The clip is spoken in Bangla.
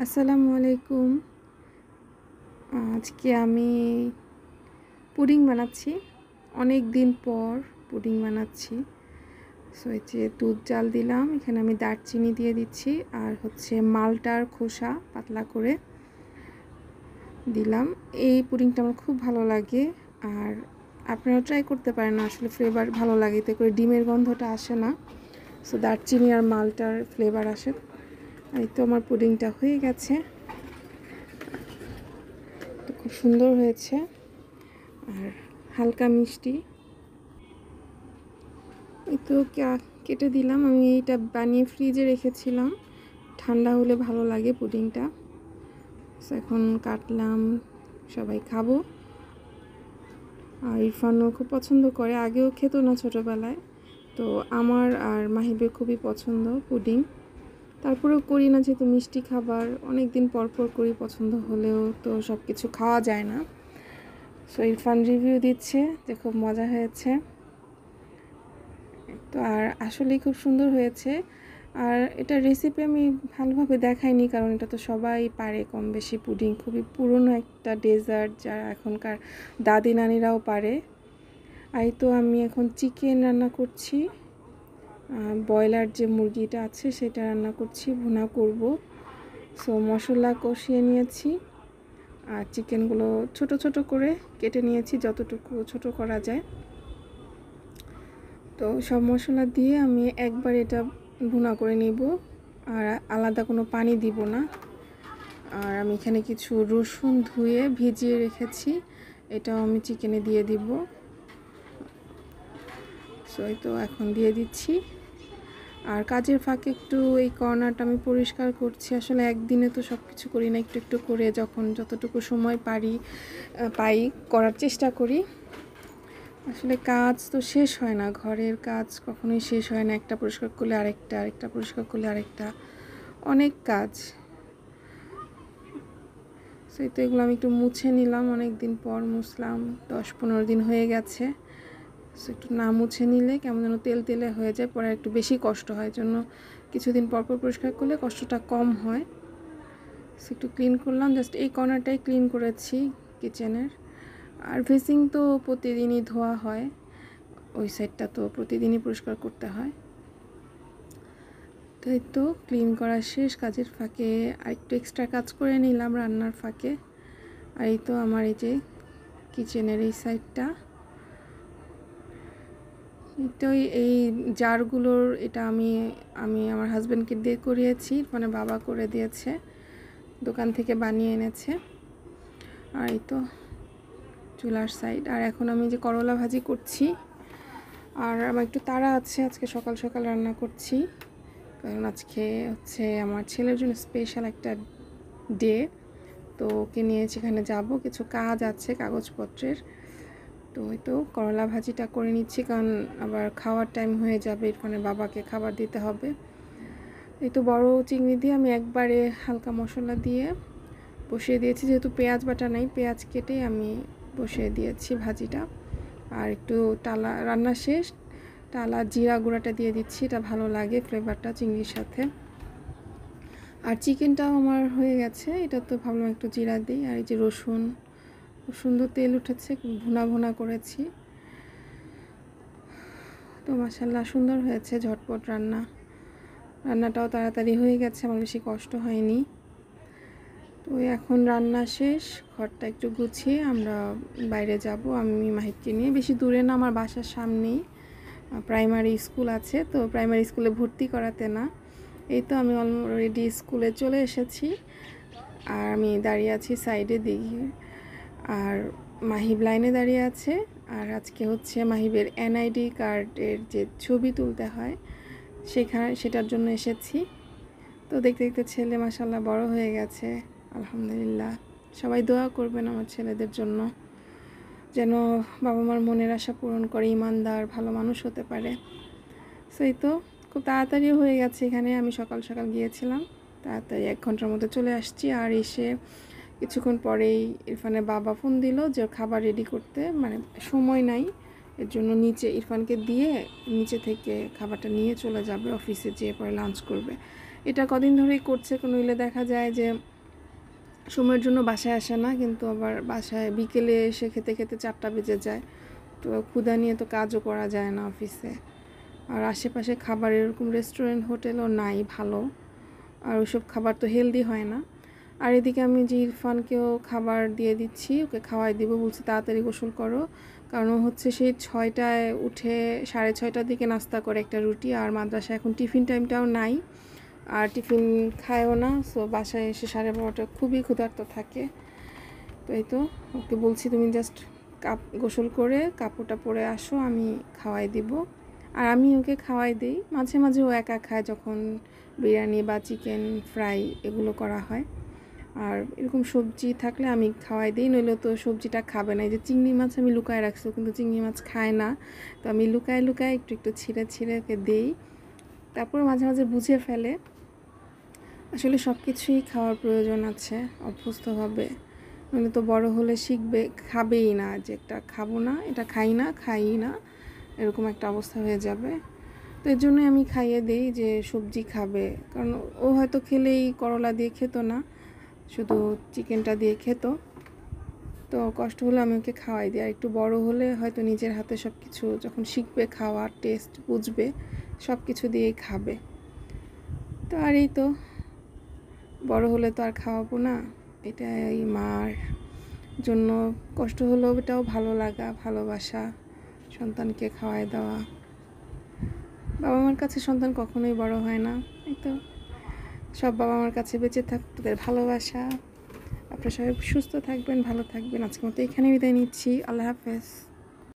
আসসালামু আলাইকুম আজকে আমি পুডিং বানাচ্ছি অনেক দিন পর পুডিং বানাচ্ছি সো এই যে দুধ জাল দিলাম এখানে আমি দারচিনি দিয়ে দিচ্ছি আর হচ্ছে মালটার খোসা পাতলা করে দিলাম এই পুডিংটা আমার খুব ভালো লাগে আর আপনারা ট্রাই করতে পারেন আসলে ফ্লেভার ভালো লাগে এতে করে ডিমের গন্ধটা আসে না সো দারচিনি আর মালটার ফ্লেভার আসে এই তো আমার পুডিংটা হয়ে গেছে তো খুব সুন্দর হয়েছে আর হালকা মিষ্টি এই তো কেটে দিলাম আমি এইটা বানিয়ে ফ্রিজে রেখেছিলাম ঠান্ডা হলে ভালো লাগে পুডিংটা এখন কাটলাম সবাই খাবো আর ইরফানও খুব পছন্দ করে আগেও খেত না ছোটোবেলায় তো আমার আর মাহিবের খুবই পছন্দ পুডিং তারপরেও করি না যেহেতু মিষ্টি খাবার অনেক দিন পরপর করি পছন্দ হলেও তো সব কিছু খাওয়া যায় না সো ইরফান রিভিউ দিচ্ছে যে খুব মজা হয়েছে তো আর আসলেই খুব সুন্দর হয়েছে আর এটা রেসিপি আমি ভালোভাবে দেখাইনি কারণ এটা তো সবাই পারে কম বেশি পুডিং খুবই পুরনো একটা ডেজার্ট যারা এখনকার দাদি নানিরাও পারে আর তো আমি এখন চিকেন রান্না করছি ব্রয়লার যে মুরগিটা আছে সেটা রান্না করছি ভুনা করব সো মশলা কষিয়ে নিয়েছি আর চিকেনগুলো ছোট ছোট করে কেটে নিয়েছি যতটুকু ছোট করা যায় তো সব মশলা দিয়ে আমি একবার এটা ভুনা করে নিব আর আলাদা কোনো পানি দিব না আর আমি এখানে কিছু রসুন ধুয়ে ভিজিয়ে রেখেছি এটাও আমি চিকেনে দিয়ে দিব সো তো এখন দিয়ে দিচ্ছি আর কাজের ফাঁকে একটু এই কর্নারটা আমি পরিষ্কার করছি আসলে একদিনে তো সব কিছু করি না একটু একটু করে যখন যতটুকু সময় পারি পাই করার চেষ্টা করি আসলে কাজ তো শেষ হয় না ঘরের কাজ কখনোই শেষ হয় না একটা পরিষ্কার করলে আরেকটা আরেকটা পরিষ্কার করলে আরেকটা অনেক কাজ সেই তো এগুলো আমি একটু মুছে নিলাম অনেক দিন পর মুছলাম দশ পনেরো দিন হয়ে গেছে সো একটু না মুছে নিলে কেমন যেন তেল তেলে হয়ে যায় পরে একটু বেশি কষ্ট হয় জন্য কিছুদিন পরপর পরিষ্কার করলে কষ্টটা কম হয় সো একটু ক্লিন করলাম জাস্ট এই কর্নারটাই ক্লিন করেছি কিচেনের আর ভেসিং তো প্রতিদিনই ধোয়া হয় ওই সাইডটা তো প্রতিদিনই পরিষ্কার করতে হয় তাই তো ক্লিন করা শেষ কাজের ফাঁকে আর একটু এক্সট্রা কাজ করে নিলাম রান্নার ফাঁকে আর এই তো আমার এই যে কিচেনের এই সাইডটা তো এই জারগুলোর এটা আমি আমি আমার হাজব্যান্ডকে দিয়ে করিয়েছি মানে বাবা করে দিয়েছে দোকান থেকে বানিয়ে এনেছে আর এই তো চুলার সাইড আর এখন আমি যে করলা ভাজি করছি আর আমার একটু তাড়া আছে আজকে সকাল সকাল রান্না করছি কারণ আজকে হচ্ছে আমার ছেলের জন্য স্পেশাল একটা ডে তো ওকে নিয়ে সেখানে যাব কিছু কাজ আছে কাগজপত্রের তো ওই তো করলা ভাজিটা করে নিচ্ছি কারণ আবার খাওয়ার টাইম হয়ে যাবে এরপরে বাবাকে খাবার দিতে হবে এই তো বড় চিংড়ি দিয়ে আমি একবারে হালকা মশলা দিয়ে বসিয়ে দিয়েছি যেহেতু পেঁয়াজ বাটা নাই পেঁয়াজ কেটে আমি বসিয়ে দিয়েছি ভাজিটা আর একটু টালা রান্না শেষ টালা জিরা গুঁড়াটা দিয়ে দিচ্ছি এটা ভালো লাগে ফ্লেভারটা চিংড়ির সাথে আর চিকেনটাও আমার হয়ে গেছে এটা তো ভাবলাম একটু জিরা দিই আর এই যে রসুন খুব সুন্দর তেল উঠেছে ভুনা ভুনা করেছি তো মাসাল্লাহ সুন্দর হয়েছে ঝটপট রান্না রান্নাটাও তাড়াতাড়ি হয়ে গেছে আমার বেশি কষ্ট হয়নি তো এখন রান্না শেষ ঘরটা একটু গুছিয়ে আমরা বাইরে যাব আমি মাহিবকে নিয়ে বেশি দূরে না আমার বাসার সামনেই প্রাইমারি স্কুল আছে তো প্রাইমারি স্কুলে ভর্তি করাতে না এই তো আমি অলরেডি স্কুলে চলে এসেছি আর আমি দাঁড়িয়ে আছি সাইডে দিঘির আর মাহিব লাইনে দাঁড়িয়ে আছে আর আজকে হচ্ছে মাহিবের এনআইডি কার্ডের যে ছবি তুলতে হয় সেখানে সেটার জন্য এসেছি তো দেখতে দেখতে ছেলে মাসাল্লাহ বড় হয়ে গেছে আলহামদুলিল্লাহ সবাই দোয়া করবেন আমার ছেলেদের জন্য যেন বাবা মার মনের আশা পূরণ করে ইমানদার ভালো মানুষ হতে পারে সেই তো খুব তাড়াতাড়িও হয়ে গেছে এখানে আমি সকাল সকাল গিয়েছিলাম তাড়াতাড়ি এক ঘন্টার মধ্যে চলে আসছি আর এসে কিছুক্ষণ পরেই ইরফানের বাবা ফোন দিল যে খাবার রেডি করতে মানে সময় নাই এর জন্য নিচে ইরফানকে দিয়ে নিচে থেকে খাবারটা নিয়ে চলে যাবে অফিসে যেয়ে পরে লাঞ্চ করবে এটা কদিন ধরেই করছে কোনো নইলে দেখা যায় যে সময়ের জন্য বাসায় আসে না কিন্তু আবার বাসায় বিকেলে এসে খেতে খেতে চারটা বেজে যায় তো ক্ষুদা নিয়ে তো কাজও করা যায় না অফিসে আর আশেপাশে খাবার এরকম রেস্টুরেন্ট হোটেলও নাই ভালো আর ওইসব খাবার তো হেলদি হয় না আর এদিকে আমি যে ইরফানকেও খাবার দিয়ে দিচ্ছি ওকে খাওয়াই দিব বলছি তাড়াতাড়ি গোসল করো কারণ হচ্ছে সেই ছয়টায় উঠে সাড়ে ছয়টার দিকে নাস্তা করে একটা রুটি আর মাদ্রাসা এখন টিফিন টাইমটাও নাই আর টিফিন খায়ও না সো বাসায় এসে সাড়ে বারোটা খুবই ক্ষুধার্ত থাকে তো এই তো ওকে বলছি তুমি জাস্ট কাপ গোসল করে কাপড়টা পরে আসো আমি খাওয়াই দিব আর আমি ওকে খাওয়াই দিই মাঝে মাঝে ও একা খায় যখন বিরিয়ানি বা চিকেন ফ্রাই এগুলো করা হয় আর এরকম সবজি থাকলে আমি খাওয়াই দিই নইলে তো সবজিটা খাবে না এই যে চিংড়ি মাছ আমি লুকায় রাখছি কিন্তু চিংড়ি মাছ খায় না তো আমি লুকায় লুকায় একটু একটু ছিঁড়ে ছিঁড়ে ওকে দিই তারপর মাঝে মাঝে বুঝে ফেলে আসলে সব কিছুই খাওয়ার প্রয়োজন আছে অভ্যস্তভাবে নইলে তো বড় হলে শিখবে খাবেই না যে একটা খাবো না এটা খাই না খাই না এরকম একটা অবস্থা হয়ে যাবে তো এর জন্যই আমি খাইয়ে দিই যে সবজি খাবে কারণ ও হয়তো খেলেই করলা দিয়ে খেত না শুধু চিকেনটা দিয়ে খেত তো কষ্ট হলে আমি ওকে খাওয়াই দিই আর একটু বড় হলে হয়তো নিজের হাতে সব কিছু যখন শিখবে খাওয়া টেস্ট বুঝবে সব কিছু দিয়েই খাবে তো আর এই তো বড় হলে তো আর খাওয়াবো না এটা এই মার জন্য কষ্ট হলেও এটাও ভালো লাগা ভালোবাসা সন্তানকে খাওয়ায় দেওয়া বাবা মার কাছে সন্তান কখনোই বড় হয় না এই তো সব বাবা আমার কাছে বেঁচে থাক তাদের ভালোবাসা আপনারা সবাই সুস্থ থাকবেন ভালো থাকবেন আজকের মতো এখানে বিদায় নিচ্ছি আল্লাহ হাফেজ